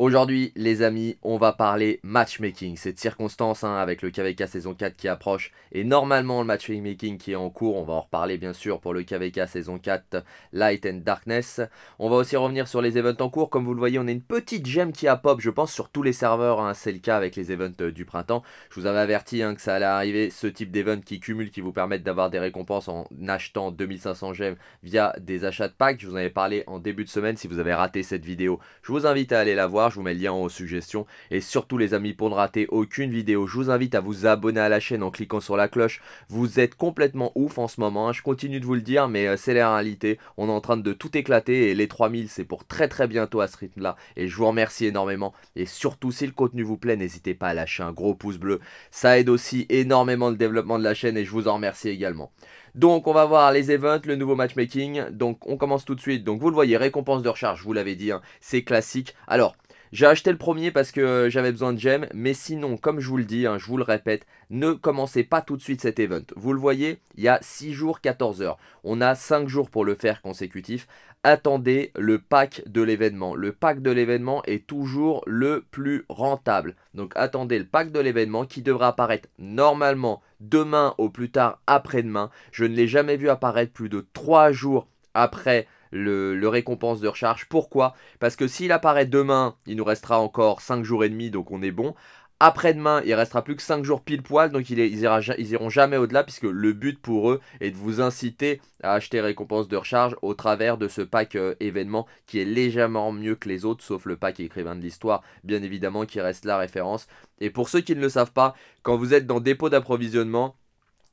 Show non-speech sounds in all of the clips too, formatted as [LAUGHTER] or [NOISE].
Aujourd'hui, les amis, on va parler matchmaking. Cette circonstance hein, avec le KVK saison 4 qui approche et normalement le matchmaking qui est en cours. On va en reparler bien sûr pour le KVK saison 4 Light and Darkness. On va aussi revenir sur les events en cours. Comme vous le voyez, on a une petite gemme qui a pop, je pense, sur tous les serveurs. Hein. C'est le cas avec les events euh, du printemps. Je vous avais averti hein, que ça allait arriver, ce type d'event qui cumule, qui vous permettent d'avoir des récompenses en achetant 2500 gemmes via des achats de packs. Je vous en avais parlé en début de semaine. Si vous avez raté cette vidéo, je vous invite à aller la voir je vous mets le lien en suggestion. Et surtout les amis, pour ne rater aucune vidéo, je vous invite à vous abonner à la chaîne en cliquant sur la cloche. Vous êtes complètement ouf en ce moment, hein. je continue de vous le dire, mais euh, c'est la réalité. On est en train de tout éclater et les 3000 c'est pour très très bientôt à ce rythme là. Et je vous remercie énormément. Et surtout si le contenu vous plaît, n'hésitez pas à lâcher un gros pouce bleu. Ça aide aussi énormément le développement de la chaîne et je vous en remercie également. Donc on va voir les events, le nouveau matchmaking. Donc on commence tout de suite. Donc vous le voyez, récompense de recharge, je vous l'avais dit, hein. c'est classique. Alors j'ai acheté le premier parce que j'avais besoin de gemmes, mais sinon, comme je vous le dis, hein, je vous le répète, ne commencez pas tout de suite cet event. Vous le voyez, il y a 6 jours, 14 heures. On a 5 jours pour le faire consécutif. Attendez le pack de l'événement. Le pack de l'événement est toujours le plus rentable. Donc attendez le pack de l'événement qui devra apparaître normalement demain au plus tard après-demain. Je ne l'ai jamais vu apparaître plus de 3 jours après le, récompense de recharge. Pourquoi Parce que s'il apparaît demain, il nous restera encore 5 jours et demi, donc on est bon. Après-demain, il restera plus que 5 jours pile poil, donc ils, iront jamais au-delà, puisque le but pour eux est de vous inciter à acheter récompense de recharge au travers de ce pack euh, événement qui est légèrement mieux que les autres, sauf le pack écrivain de l'histoire, bien évidemment, qui reste la référence. Et pour ceux qui ne le savent pas, quand vous êtes dans dépôt d'approvisionnement,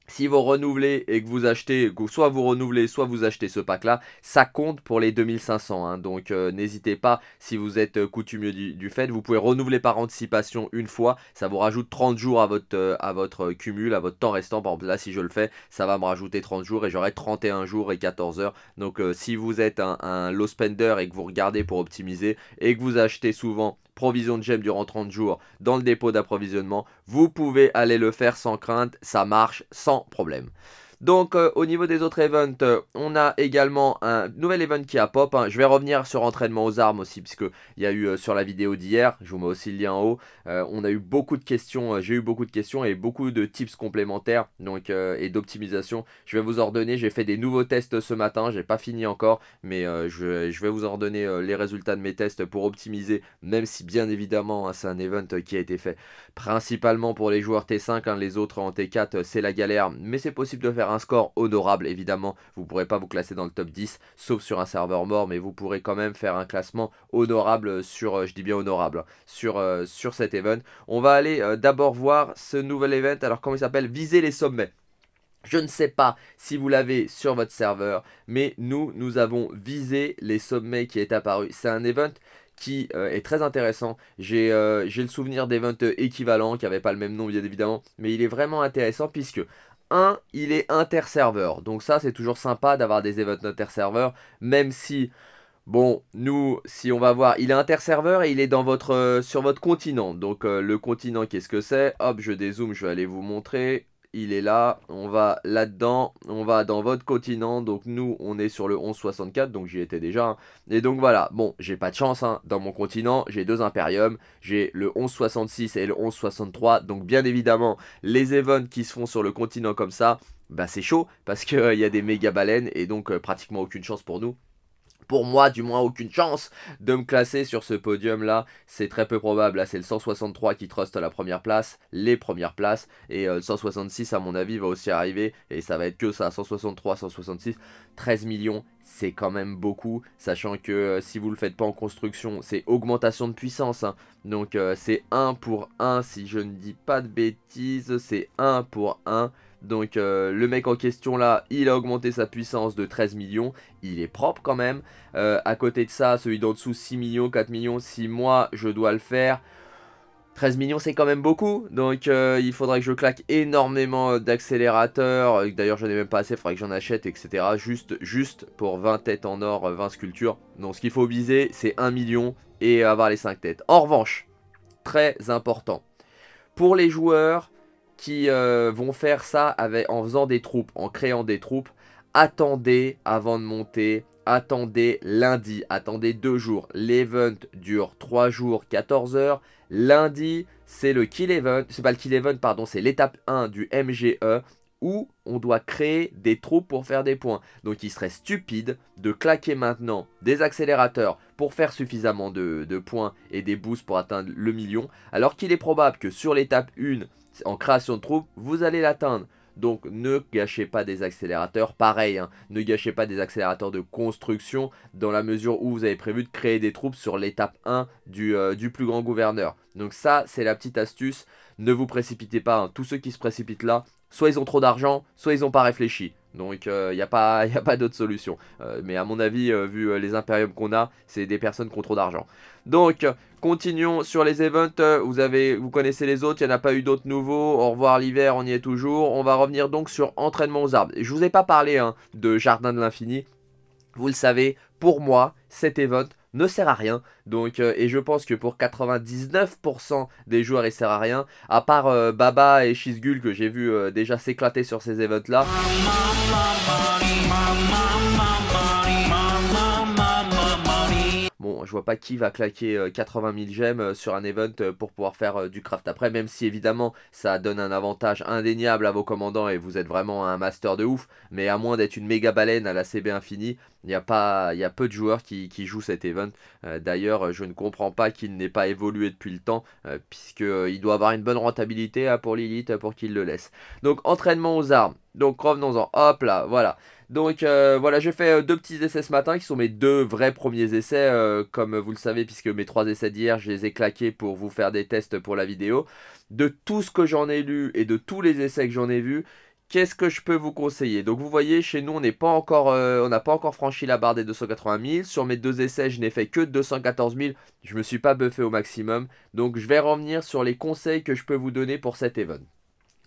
si vous renouvelez et que vous achetez, soit vous renouvelez, soit vous achetez ce pack-là, ça compte pour les 2500. Hein. donc euh, n'hésitez pas, si vous êtes euh, coutumier du, fait, vous pouvez renouveler par anticipation une fois. Ça vous rajoute 30 jours à votre, euh, cumul, à votre temps restant. Par exemple, là, si je le fais, ça va me rajouter 30 jours et j'aurai 31 jours et 14 heures. Donc si vous êtes un low spender et que vous regardez pour optimiser et que vous achetez souvent provision de gemme durant 30 jours dans le dépôt d'approvisionnement. Vous pouvez aller le faire sans crainte, ça marche sans problème. Donc euh, au niveau des autres events, euh, on a également un nouvel event qui a pop. Hein. Je vais revenir sur entraînement aux armes aussi, puisque il y a eu euh, sur la vidéo d'hier, je vous mets aussi le lien en haut. on a eu beaucoup de questions, j'ai eu beaucoup de questions et beaucoup de tips complémentaires donc, et d'optimisation. Je vais vous en redonner, j'ai fait des nouveaux tests ce matin, j'ai pas fini encore, mais je, vais vous en redonner les résultats de mes tests pour optimiser, même si bien évidemment hein, c'est un event qui a été fait principalement pour les joueurs T5, hein, les autres en T4 c'est la galère, mais c'est possible de faire un score honorable. Évidemment, vous ne pourrez pas vous classer dans le top 10, sauf sur un serveur mort, mais vous pourrez quand même faire un classement honorable euh, sur, euh, je dis bien honorable, hein, sur, euh, sur cet event. On va aller d'abord voir ce nouvel event. Alors, comment il s'appelle Viser les sommets. Je ne sais pas si vous l'avez sur votre serveur, mais nous, nous avons visé les sommets qui est apparu. C'est un event qui est très intéressant. J'ai le souvenir d'évents équivalents qui n'avaient pas le même nom, bien évidemment, mais il est vraiment intéressant puisque 1, il est inter Donc ça, c'est toujours sympa d'avoir des events inter-serveur, même si, bon, nous, si on va voir, il est inter et il est dans votre, euh, sur votre continent. Donc euh, le continent, qu'est-ce que c'est Hop, je dézoome, je vais aller vous montrer il est là. On va là-dedans, on va dans votre continent. Donc nous, on est sur le 1164, donc j'y étais déjà. Hein. Et donc voilà, bon, j'ai pas de chance. Hein. Dans mon continent, j'ai deux impériums. J'ai le 1166 et le 1163. Donc bien évidemment, les events qui se font sur le continent comme ça, bah c'est chaud parce qu'il euh, y a des méga baleines et donc euh, pratiquement aucune chance pour nous pour moi du moins aucune chance de me classer sur ce podium là c'est très peu probable là c'est le 163 qui truste la première place les premières places et euh, le 166 à mon avis va aussi arriver et ça va être que ça 163 166 13 millions c'est quand même beaucoup, sachant que euh, si vous le faites pas en construction, c'est augmentation de puissance. Hein. Donc euh, c'est 1 pour 1, si je ne dis pas de bêtises, c'est 1 pour 1. Donc euh, le mec en question là, il a augmenté sa puissance de 13 millions, il est propre quand même. Euh, à côté de ça, celui d'en dessous 6 millions, 4 millions, si moi je dois le faire, 13 millions c'est quand même beaucoup, donc euh, il faudrait que je claque énormément d'accélérateurs, d'ailleurs j'en ai même pas assez, il faudrait que j'en achète, etc. Juste, juste pour 20 têtes en or, 20 sculptures. Donc ce qu'il faut viser c'est 1 million et avoir les 5 têtes. En revanche, très important, pour les joueurs qui euh, vont faire ça en faisant des troupes, en créant des troupes, attendez avant de monter, attendez lundi, attendez deux jours. L'event dure 3 jours, 14 heures. Lundi, c'est le kill event, c'est pas le kill event, pardon, c'est l'étape 1 du MGE où on doit créer des troupes pour faire des points. Donc il serait stupide de claquer maintenant des accélérateurs pour faire suffisamment de, de points et des boosts pour atteindre le million, alors qu'il est probable que sur l'étape 1, en création de troupes, vous allez l'atteindre. Donc ne gâchez pas des accélérateurs, pareil, hein, ne gâchez pas des accélérateurs de construction dans la mesure où vous avez prévu de créer des troupes sur l'étape 1 euh, du, plus grand gouverneur. Donc ça, c'est la petite astuce, ne vous précipitez pas, hein. tous ceux qui se précipitent là, soit ils ont trop d'argent, soit ils n'ont pas réfléchi. Donc il euh, n'y a pas, [LAUGHS] pas d'autre solution. Euh, mais à mon avis, euh, vu les impériums qu'on a, c'est des personnes qui ont trop d'argent. Donc continuons sur les events. Vous, avez, vous connaissez les autres, il n'y en a pas eu d'autres nouveaux. Au revoir l'hiver, on y est toujours. On va revenir donc sur entraînement aux arbres. Je vous ai pas parlé hein, de Jardin de l'Infini. Vous le savez, pour moi, cet event ne sert à rien. Donc, euh, et je pense que pour 99% des joueurs, il sert à rien. À part euh, Baba et Shizgul que j'ai vu euh, déjà s'éclater sur ces events là. je vois pas qui va claquer 80 euh, 000 gemmes euh, sur un event euh, pour pouvoir faire du craft après, même si évidemment ça donne un avantage indéniable à vos commandants et vous êtes vraiment un master de ouf, mais à moins d'être une méga baleine à la CB infinie, il y, a pas, y a peu de joueurs qui, jouent cet event. D'ailleurs, je ne comprends pas qu'il n'ait pas évolué depuis le temps, puisqu'il doit avoir une bonne rentabilité hein, pour l'élite pour qu'il le laisse. Donc, entraînement aux armes. Donc, revenons-en. Hop là, voilà. Donc euh, voilà, j'ai fait euh, deux petits essais ce matin qui sont mes deux vrais premiers essais, euh, comme vous le savez, puisque mes trois essais d'hier, je les ai claqués pour vous faire des tests pour la vidéo. De tout ce que j'en ai lu et de tous les essais que j'en ai vus, qu'est-ce que je peux vous conseiller Donc vous voyez, chez nous, on n'est pas encore, on n'a pas encore franchi la barre des 280 000. Sur mes deux essais, je n'ai fait que 214 000. Je me suis pas buffé au maximum. Donc je vais revenir sur les conseils que je peux vous donner pour cet event.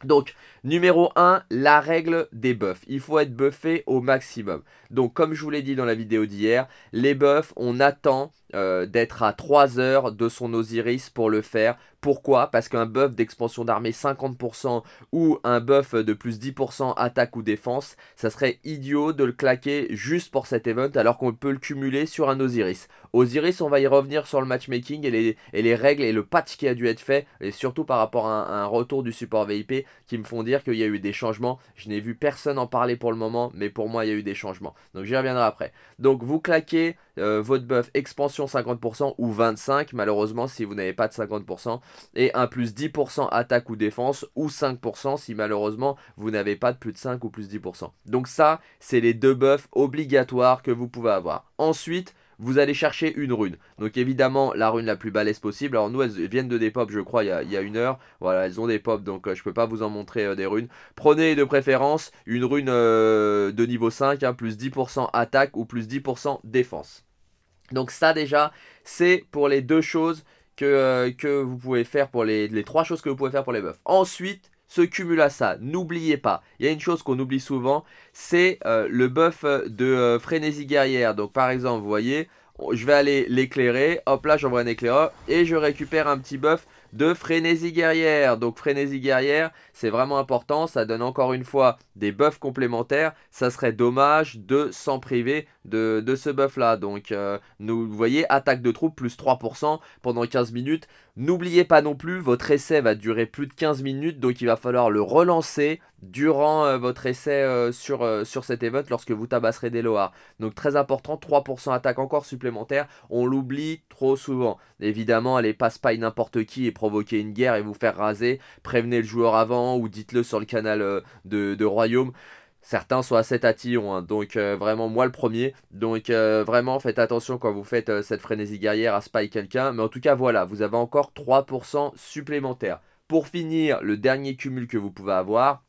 Donc, numéro 1, la règle des buffs. Il faut être buffé au maximum. Donc, comme je vous l'ai dit dans la vidéo d'hier, les buffs, on attend euh, d'être à 3 heures de son Osiris pour le faire, pourquoi Parce qu'un buff d'expansion d'armée 50% ou un buff de plus 10% attaque ou défense, ça serait idiot de le claquer juste pour cet event alors qu'on peut le cumuler sur un Osiris. Osiris, on va y revenir sur le matchmaking et les, et les règles et le patch qui a dû être fait, et surtout par rapport à un, à un retour du support VIP qui me font dire qu'il y a eu des changements. Je n'ai vu personne en parler pour le moment, mais pour moi, il y a eu des changements. Donc j'y reviendrai après. Donc vous claquez euh, votre buff expansion 50% ou 25% malheureusement si vous n'avez pas de 50% et un plus 10% attaque ou défense ou 5% si malheureusement vous n'avez pas de plus de 5 ou plus 10%. Donc ça c'est les deux buffs obligatoires que vous pouvez avoir. Ensuite vous allez chercher une rune. Donc évidemment, la rune la plus balèze possible. Alors nous, elles viennent de des pops, je crois, il y a, une heure. Voilà, elles ont des pops, donc je euh, je peux pas vous en montrer euh, des runes. Prenez de préférence une rune de niveau 5, hein, plus 10% attaque ou plus 10% défense. Donc ça déjà, c'est pour les deux choses euh, que, vous pouvez faire pour les, les, trois choses que vous pouvez faire pour les buffs. Ensuite, ce cumul à ça, n'oubliez pas, il y a une chose qu'on oublie souvent, c'est euh, le buff euh, de frénésie guerrière. Donc par exemple, vous voyez, je vais aller l'éclairer, hop là j'envoie un éclaireur et je récupère un petit buff de frénésie guerrière. Donc frénésie guerrière, c'est vraiment important, ça donne encore une fois des buffs complémentaires, ça serait dommage de s'en priver de, de ce buff là. Donc euh, nous, vous voyez, attaque de troupes plus 3% pendant 15 minutes, N'oubliez pas non plus, votre essai va durer plus de 15 minutes, donc il va falloir le relancer durant euh, votre essai euh, sur, euh, sur, cet event lorsque vous tabasserez des Loa. Donc très important, 3% attaque encore supplémentaire, on l'oublie trop souvent. Évidemment, allez pas spy n'importe qui et provoquer une guerre et vous faire raser, prévenez le joueur avant ou dites-le sur le canal de, de Royaume certains sont assez tatillons, hein, donc euh, vraiment moi le premier. Donc euh, vraiment faites attention quand vous faites euh, cette frénésie guerrière à spy quelqu'un. Mais en tout cas voilà, vous avez encore 3% supplémentaires. Pour finir, le dernier cumul que vous pouvez avoir,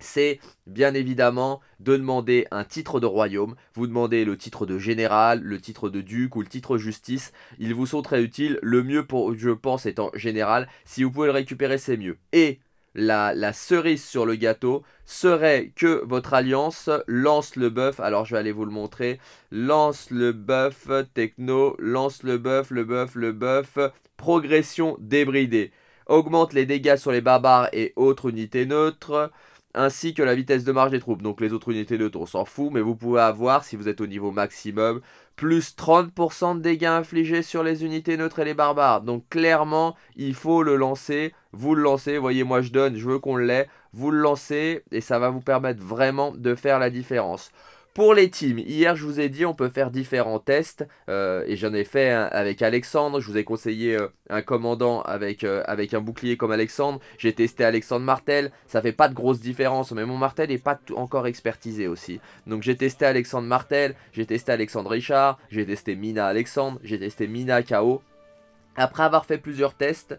c'est bien évidemment de demander un titre de royaume. Vous demandez le titre de général, le titre de duc ou le titre justice. Ils vous sont très utiles. Le mieux pour, je pense, étant général. Si vous pouvez le récupérer, c'est mieux. Et la, cerise sur le gâteau serait que votre alliance lance le buff. Alors je vais aller vous le montrer. Lance le buff techno, lance le buff, le buff, le buff. Progression débridée. Augmente les dégâts sur les barbares et autres unités neutres. Ainsi que la vitesse de marche des troupes. Donc les autres unités neutres, on s'en fout. Mais vous pouvez avoir, si vous êtes au niveau maximum, plus 30% de dégâts infligés sur les unités neutres et les barbares. Donc clairement, il faut le lancer, vous le lancez, voyez moi je donne, je veux qu'on l'ait, vous le lancez et ça va vous permettre vraiment de faire la différence. Pour les teams, hier je vous ai dit on peut faire différents tests euh, et j'en ai fait avec Alexandre, je vous ai conseillé euh, un commandant avec, euh, avec un bouclier comme Alexandre, j'ai testé Alexandre Martel, ça fait pas de grosse différence mais mon Martel n'est pas encore expertisé aussi. Donc j'ai testé Alexandre Martel, j'ai testé Alexandre Richard, j'ai testé Mina Alexandre, j'ai testé Mina KO. Après avoir fait plusieurs tests,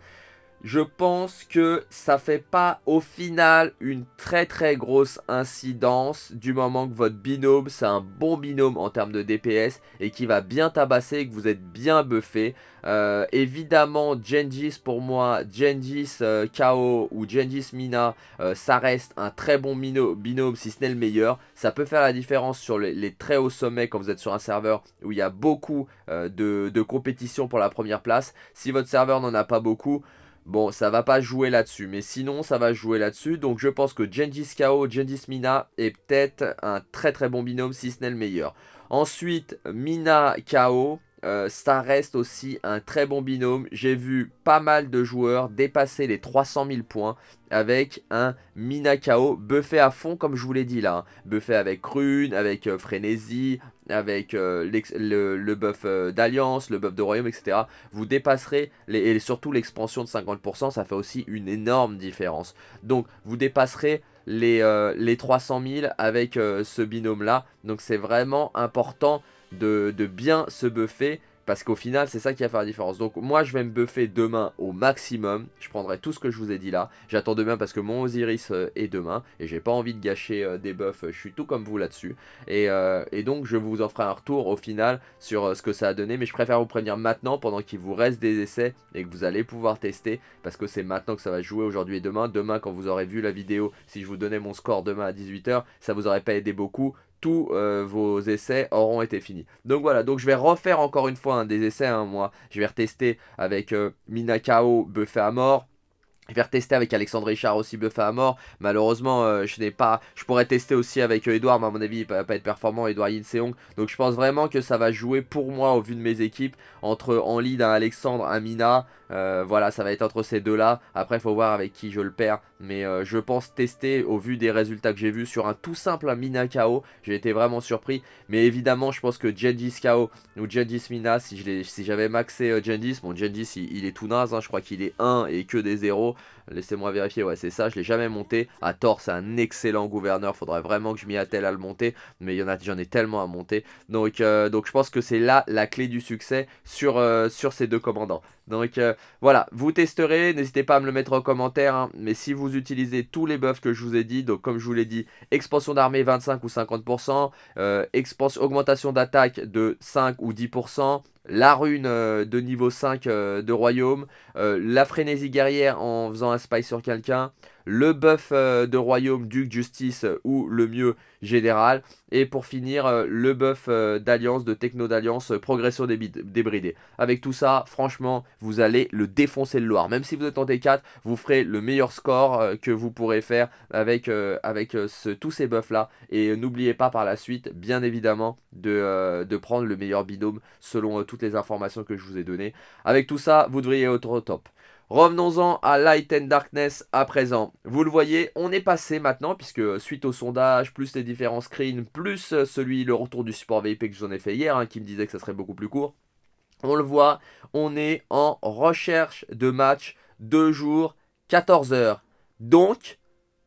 je pense que ça fait pas au final une très très grosse incidence du moment que votre binôme c'est un bon binôme en termes de DPS et qui va bien tabasser et que vous êtes bien buffé. Euh, évidemment Genjis pour moi, Genjis euh, KO ou Genjis Mina euh, ça reste un très bon binôme si ce n'est le meilleur. Ça peut faire la différence sur les, très hauts sommets quand vous êtes sur un serveur où il y a beaucoup de compétition pour la première place. Si votre serveur n'en a pas beaucoup... Bon, ça va pas jouer là-dessus, mais sinon, ça va jouer là-dessus. Donc, je pense que Gengis KO, Gengis Mina est peut-être un très très bon binôme, si ce n'est le meilleur. Ensuite, Mina kao euh, ça reste aussi un très bon binôme. J'ai vu pas mal de joueurs dépasser les 300 000 points avec un Minakao buffé à fond comme je vous l'ai dit là. Hein. Buffé avec Rune, avec euh, Frénésie, avec euh, le, buff d'Alliance, le buff de Royaume, etc. Vous dépasserez, et surtout l'expansion de 50%, ça fait aussi une énorme différence. Donc vous dépasserez les, les 300 000 avec ce binôme là. Donc c'est vraiment important de, bien se buffer. Parce qu'au final, c'est ça qui va faire la différence. Donc moi, je vais me buffer demain au maximum. Je prendrai tout ce que je vous ai dit là. J'attends demain parce que mon Osiris euh, est demain. Et j'ai pas envie de gâcher euh, des buffs. Je suis tout comme vous là-dessus. Euh, et, donc, je vous en ferai un retour au final sur ce que ça a donné. Mais je préfère vous prévenir maintenant pendant qu'il vous reste des essais et que vous allez pouvoir tester. Parce que c'est maintenant que ça va jouer aujourd'hui et demain. Demain, quand vous aurez vu la vidéo, si je vous donnais mon score demain à 18h, ça vous aurait pas aidé beaucoup tous euh, vos essais auront été finis. Donc voilà, donc je vais refaire encore une fois un des essais, hein, moi. Je vais retester avec Mina euh, Minakao, buffé à mort. Je vais retester avec Alexandre Richard aussi buffé à mort. Malheureusement, euh, je n'ai pas. Je pourrais tester aussi avec Edouard, mais à mon avis, il va pas être performant. Edouard Yinseong. Donc je pense vraiment que ça va jouer pour moi au vu de mes équipes. Entre en lead un Alexandre, un Mina. Euh, voilà, ça va être entre ces deux-là. Après, il faut voir avec qui je le perds. Mais euh, je pense tester, au vu des résultats que j'ai vus, sur un tout simple Mina KO. J'ai été vraiment surpris. Mais évidemment, je pense que Jendis KO ou Jendis Mina, si j'avais si maxé euh, Jendis, bon, Jendis, il, est tout naze. Hein. je crois qu'il est 1 et que des 0. Laissez-moi vérifier, ouais c'est ça, je l'ai jamais monté. À tort, c'est un excellent gouverneur, faudrait vraiment que je m'y attelle à le monter, mais j'en ai tellement à monter. Donc, euh, donc je pense que c'est là la clé du succès sur, euh, sur ces deux commandants. Donc euh, voilà, vous testerez, n'hésitez pas à me le mettre en commentaire, hein, mais si vous utilisez tous les buffs que je vous ai dit, donc comme je vous l'ai dit, expansion d'armée 25 ou 50%, augmentation d'attaque de 5 ou 10%, la rune euh, de niveau 5 euh, de royaume, euh, la frénésie guerrière en faisant un spy sur quelqu'un, le buff euh, de royaume, duc, justice euh, ou le mieux général. Et pour finir, euh, le buff d'alliance, de techno d'alliance, progression débridée. Avec tout ça, franchement, vous allez le défoncer le Loire. Même si vous êtes en d 4 vous ferez le meilleur score que vous pourrez faire avec, avec ce, tous ces buffs là. Et n'oubliez pas par la suite, bien évidemment, de, de prendre le meilleur binôme selon toutes les informations que je vous ai données. Avec tout ça, vous devriez être au top. Revenons-en à Light and Darkness à présent. Vous le voyez, on est passé maintenant, puisque suite au sondage, plus les différents screens, plus euh, celui, le retour du support VIP que j'en ai fait hier, hein, qui me disait que ça serait beaucoup plus court. On le voit, on est en recherche de match 2 jours, 14 heures. Donc,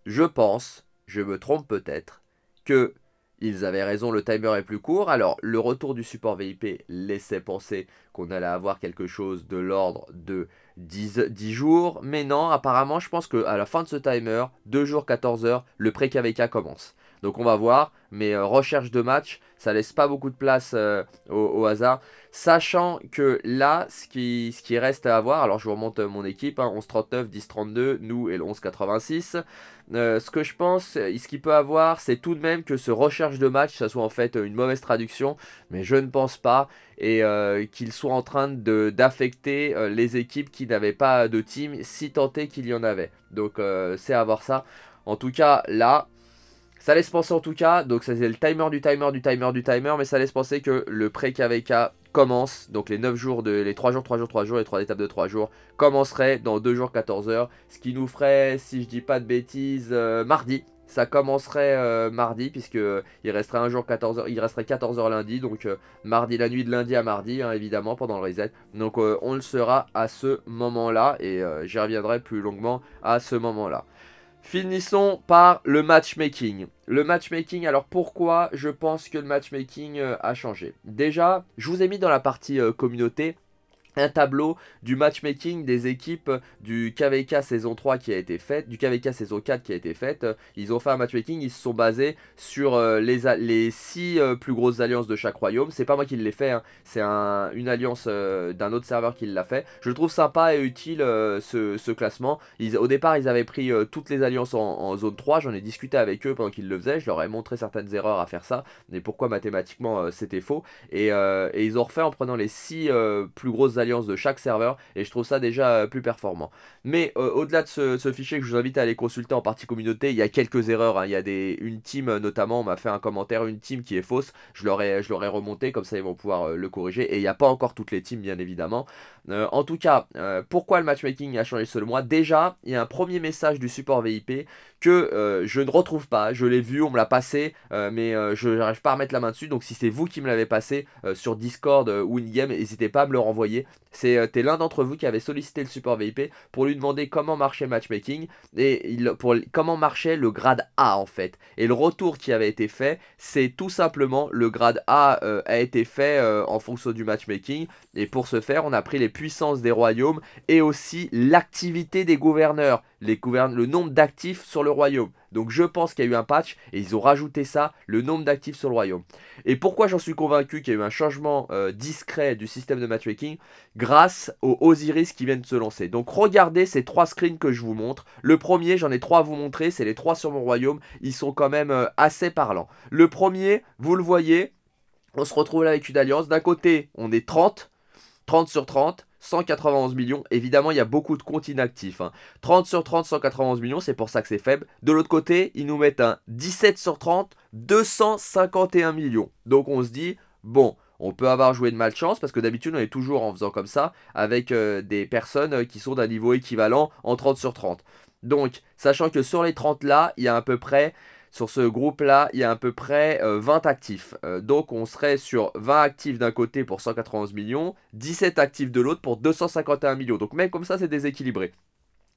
je pense, je me trompe peut-être, que ils avaient raison, le timer est plus court. Alors, le retour du support VIP laissait penser qu'on allait avoir quelque chose de l'ordre de 10, jours. Mais non, apparemment, je pense qu'à la fin de ce timer, 2 jours, 14 heures, le pré-KVK commence. Donc on va voir, mais euh, recherche de match, ça laisse pas beaucoup de place euh, au, hasard. Sachant que là, ce qui, reste à avoir, alors je vous remonte euh, mon équipe, 11-39, hein, 10-32, nous et le 11-86. ce que je pense, ce qu'il peut avoir, c'est tout de même que ce recherche de match, ça soit en fait une mauvaise traduction, mais je ne pense pas, et qu'il soit en train d'affecter les équipes qui n'avaient pas de team, si tant qu'il y en avait. Donc c'est à voir ça. En tout cas, là, ça laisse penser en tout cas, donc ça c'est le timer du timer du timer du timer, mais ça laisse penser que le pré-KVK commence, donc les 9 jours, de, les 3 jours, 3 jours, 3 jours, les 3 étapes de 3 jours, commencerait dans 2 jours, 14 heures, ce qui nous ferait, si je dis pas de bêtises, euh, mardi. Ça commencerait euh, mardi, puisque euh, il resterait un jour 14 heures, il resterait 14 heures lundi, donc mardi, la nuit de lundi à mardi, hein, évidemment, pendant le reset. Donc on le sera à ce moment-là, et j'y reviendrai plus longuement à ce moment-là. Finissons par le matchmaking. Le matchmaking, alors pourquoi je pense que le matchmaking euh, a changé Déjà, je vous ai mis dans la partie euh, communauté un tableau du matchmaking des équipes du KVK saison 3 qui a été faite, du KVK saison 4 qui a été faite. Ils ont fait un matchmaking, ils se sont basés sur euh, les, les 6 euh, plus grosses alliances de chaque royaume. C'est pas moi qui l'ai fait, hein. c'est une alliance euh, d'un autre serveur qui l'a fait. Je trouve sympa et utile ce, classement. au départ, ils avaient pris toutes les alliances en, zone 3. J'en ai discuté avec eux pendant qu'ils le faisaient. Je leur ai montré certaines erreurs à faire ça, mais pourquoi mathématiquement c'était faux. Et, ils ont refait en prenant les 6 plus grosses alliances de chaque serveur et je trouve ça déjà euh, plus performant. Mais euh, au-delà de ce, fichier que je vous invite à aller consulter en partie communauté, il y a quelques erreurs. Hein. Il y a des, une team euh, notamment, on m'a fait un commentaire, une team qui est fausse. Je l'aurais je remonté, comme ça ils vont pouvoir le corriger. Et il n'y a pas encore toutes les teams, bien évidemment. en tout cas, pourquoi le matchmaking a changé ce moi Déjà, il y a un premier message du support VIP que je ne retrouve pas. Je l'ai vu, on me l'a passé, mais je n'arrive pas à mettre la main dessus. Donc si c'est vous qui me l'avez passé sur Discord ou in-game, n'hésitez pas à me le renvoyer c'était euh, l'un d'entre vous qui avait sollicité le support VIP pour lui demander comment marchait matchmaking et pour, comment marchait le grade A en fait. Et le retour qui avait été fait, c'est tout simplement le grade A euh, a été fait euh, en fonction du matchmaking et pour ce faire, on a pris les puissances des royaumes et aussi l'activité des gouverneurs les le nombre d'actifs sur le royaume. Donc je pense qu'il y a eu un patch et ils ont rajouté ça, le nombre d'actifs sur le royaume. Et pourquoi j'en suis convaincu qu'il y a eu un changement euh, discret du système de matchmaking grâce aux Osiris qui viennent de se lancer. Donc regardez ces trois screens que je vous montre. Le premier, j'en ai trois à vous montrer, c'est les trois sur mon royaume. Ils sont quand même euh, assez parlants. Le premier, vous le voyez, on se retrouve là avec une alliance. D'un côté, on est 30, 30 sur 30. 191 millions. Évidemment, il y a beaucoup de comptes inactifs. 30 hein. sur 30, 191 millions, c'est pour ça que c'est faible. De l'autre côté, ils nous mettent un 17 sur 30, 251 millions. Donc on se dit, bon, on peut avoir joué de malchance parce que d'habitude on est toujours en faisant comme ça avec euh, des personnes euh, qui sont d'un niveau équivalent en 30 sur 30. Donc, sachant que sur les 30 là, il y a à peu près sur ce groupe-là, il y a à peu près 20 euh, actifs. Euh, donc on serait sur 20 actifs d'un côté pour 191 millions, 17 actifs de l'autre pour 251 millions. Donc même comme ça, c'est déséquilibré.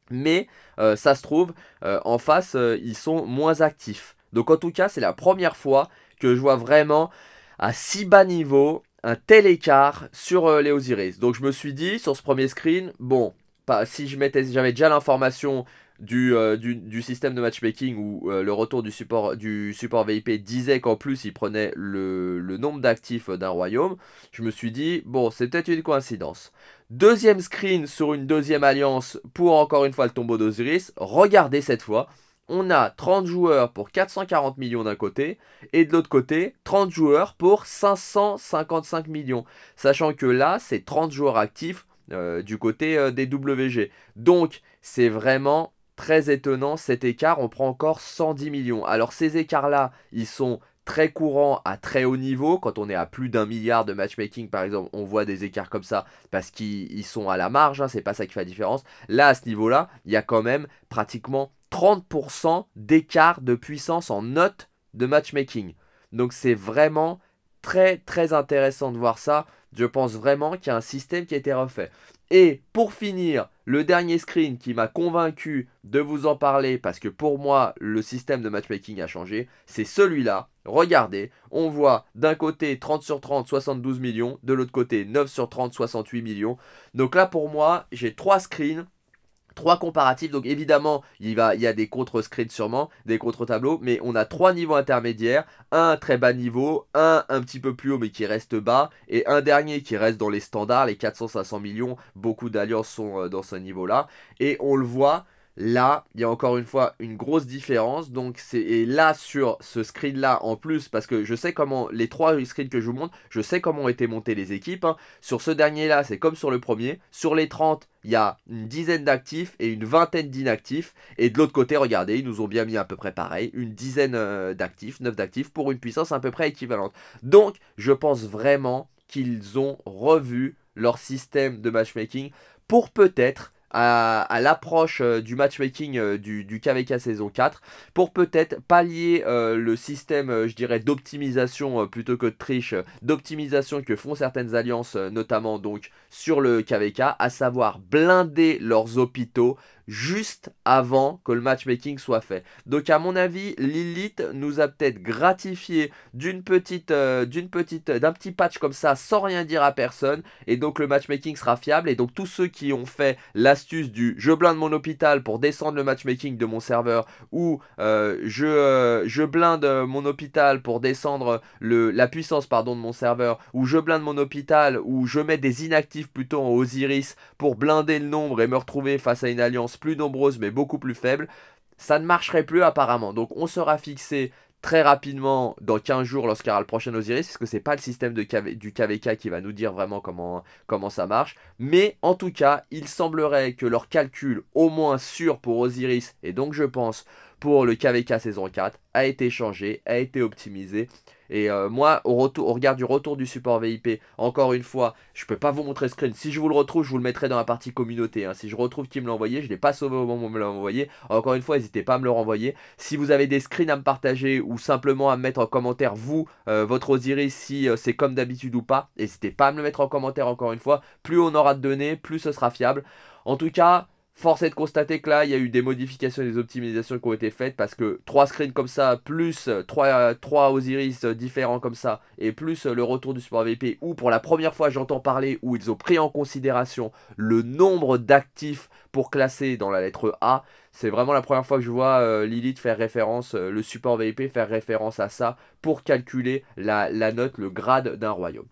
Mais euh, ça se trouve, en face, ils sont moins actifs. Donc en tout cas, c'est la première fois que je vois vraiment à si bas niveau un tel écart sur les Osiris. Donc je me suis dit, sur ce premier screen, bon, pas, si j'avais déjà l'information euh, du, système de matchmaking où euh, le retour du support, du support VIP disait qu'en plus il prenait le, nombre d'actifs d'un royaume, je me suis dit, bon, c'est peut-être une coïncidence. Deuxième screen sur une deuxième alliance pour encore une fois le tombeau d'Osiris. Regardez cette fois, on a 30 joueurs pour 440 millions d'un côté et de l'autre côté 30 joueurs pour 555 millions. Sachant que là, c'est 30 joueurs actifs euh, du côté des WG. Donc, c'est vraiment très étonnant cet écart, on prend encore 110 millions. Alors ces écarts-là, ils sont très courants à très haut niveau. Quand on est à plus d'un milliard de matchmaking, par exemple, on voit des écarts comme ça parce qu'ils sont à la marge, hein, c'est pas ça qui fait la différence. Là, à ce niveau-là, il y a quand même pratiquement 30% d'écart de puissance en notes de matchmaking. Donc c'est vraiment très très intéressant de voir ça. Je pense vraiment qu'il y a un système qui a été refait. Et pour finir, le dernier screen qui m'a convaincu de vous en parler, parce que pour moi, le système de matchmaking a changé, c'est celui-là. Regardez, on voit d'un côté 30 sur 30, 72 millions, de l'autre côté 9 sur 30, 68 millions. Donc là, pour moi, j'ai trois screens trois comparatifs. Donc évidemment, il, y a des contre-scrits sûrement, des contre-tableaux. Mais on a trois niveaux intermédiaires. Un très bas niveau, un un petit peu plus haut mais qui reste bas. Et un dernier qui reste dans les standards, les 400-500 millions. Beaucoup d'alliances sont euh, dans ce niveau-là. Et on le voit, Là, il y a encore une fois une grosse différence. Donc, c'est et là sur ce screen là en plus, parce que je sais comment les trois screens que je vous montre, je sais comment ont été montées les équipes. Hein. Sur ce dernier là, c'est comme sur le premier. Sur les 30, il y a une dizaine d'actifs et une vingtaine d'inactifs. Et de l'autre côté, regardez, ils nous ont bien mis à peu près pareil, une dizaine euh, d'actifs, neuf d'actifs pour une puissance à peu près équivalente. Donc, je pense vraiment qu'ils ont revu leur système de matchmaking pour peut-être à, l'approche euh, du matchmaking euh, du, du, KVK saison 4 pour peut-être pallier euh, le système, je dirais, d'optimisation plutôt que de triche, d'optimisation que font certaines alliances, notamment donc sur le KVK, à savoir blinder leurs hôpitaux juste avant que le matchmaking soit fait. Donc à mon avis, Lilith nous a peut-être gratifié d'une petite, euh, d'une petite, d'un petit patch comme ça sans rien dire à personne. Et donc le matchmaking sera fiable. Et donc tous ceux qui ont fait l'astuce du je blinde mon hôpital pour descendre le matchmaking de mon serveur ou euh, je, euh, je blinde mon hôpital pour descendre le, la puissance pardon de mon serveur ou je blinde mon hôpital ou je mets des inactifs plutôt en Osiris pour blinder le nombre et me retrouver face à une alliance plus nombreuses mais beaucoup plus faibles, ça ne marcherait plus apparemment. Donc on sera fixé très rapidement dans 15 jours lorsqu'il y aura le prochain Osiris, puisque que c'est pas le système du KVK qui va nous dire vraiment comment, comment ça marche. Mais en tout cas, il semblerait que leur calcul au moins sûr pour Osiris, et donc je pense pour le KVK saison 4 a été changé, a été optimisé. Et euh, moi, au, retour, regard du retour du support VIP, encore une fois, je ne peux pas vous montrer screen. Si je vous le retrouve, je vous le mettrai dans la partie communauté. Hein. Si je retrouve qui me l'a envoyé, je ne l'ai pas sauvé au moment où me l'a envoyé. Encore une fois, n'hésitez pas à me le renvoyer. Si vous avez des screens à me partager ou simplement à me mettre en commentaire, vous, euh, votre Osiris, si euh, c'est comme d'habitude ou pas, n'hésitez pas à me le mettre en commentaire encore une fois. Plus on aura de données, plus ce sera fiable. En tout cas, Force est de constater que là, il y a eu des modifications et des optimisations qui ont été faites parce que 3 screens comme ça, plus 3, euh, euh, Osiris euh, différents comme ça, et plus le retour du support VP, où pour la première fois j'entends parler où ils ont pris en considération le nombre d'actifs pour classer dans la lettre A. C'est vraiment la première fois que je vois Lilith faire référence, le support V.P. faire référence à ça pour calculer la note, le grade d'un royaume.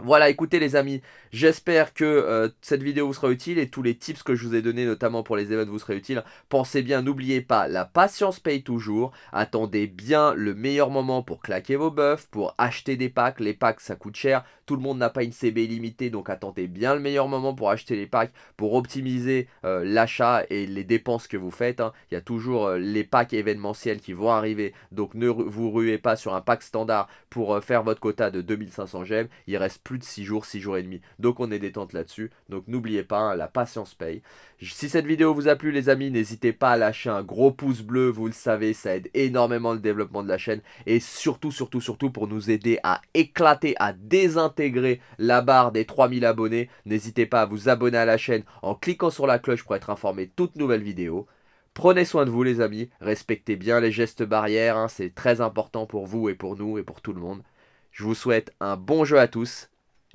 Voilà, écoutez les amis, j'espère que euh, cette vidéo vous sera utile et tous les tips que je vous ai donnés, notamment pour les événements, vous seraient utiles. Pensez bien, n'oubliez pas, la patience paye toujours. Attendez bien le meilleur moment pour claquer vos buffs, pour acheter des packs. Les packs, ça coûte cher. Tout le monde n'a pas une CB illimitée, donc attendez bien le meilleur moment pour acheter les packs, pour optimiser euh, l'achat et les dépenses que vous faites. Hein. Il y a toujours euh, les packs événementiels qui vont arriver, donc ne vous ruez pas sur un pack standard pour faire votre quota de 2500 gemmes. Il reste plus de 6 jours, 6 jours et demi. Donc on est détente là-dessus. Donc n'oubliez pas, hein, la patience paye. Si cette vidéo vous a plu les amis, n'hésitez pas à lâcher un gros pouce bleu, vous le savez, ça aide énormément le développement de la chaîne. Et surtout, surtout, surtout pour nous aider à éclater, à désintégrer la barre des 3000 abonnés. N'hésitez pas à vous abonner à la chaîne en cliquant sur la cloche pour être informé de toutes nouvelles vidéos. Prenez soin de vous les amis, respectez bien les gestes barrières, hein. c'est très important pour vous et pour nous et pour tout le monde. Je vous souhaite un bon jeu à tous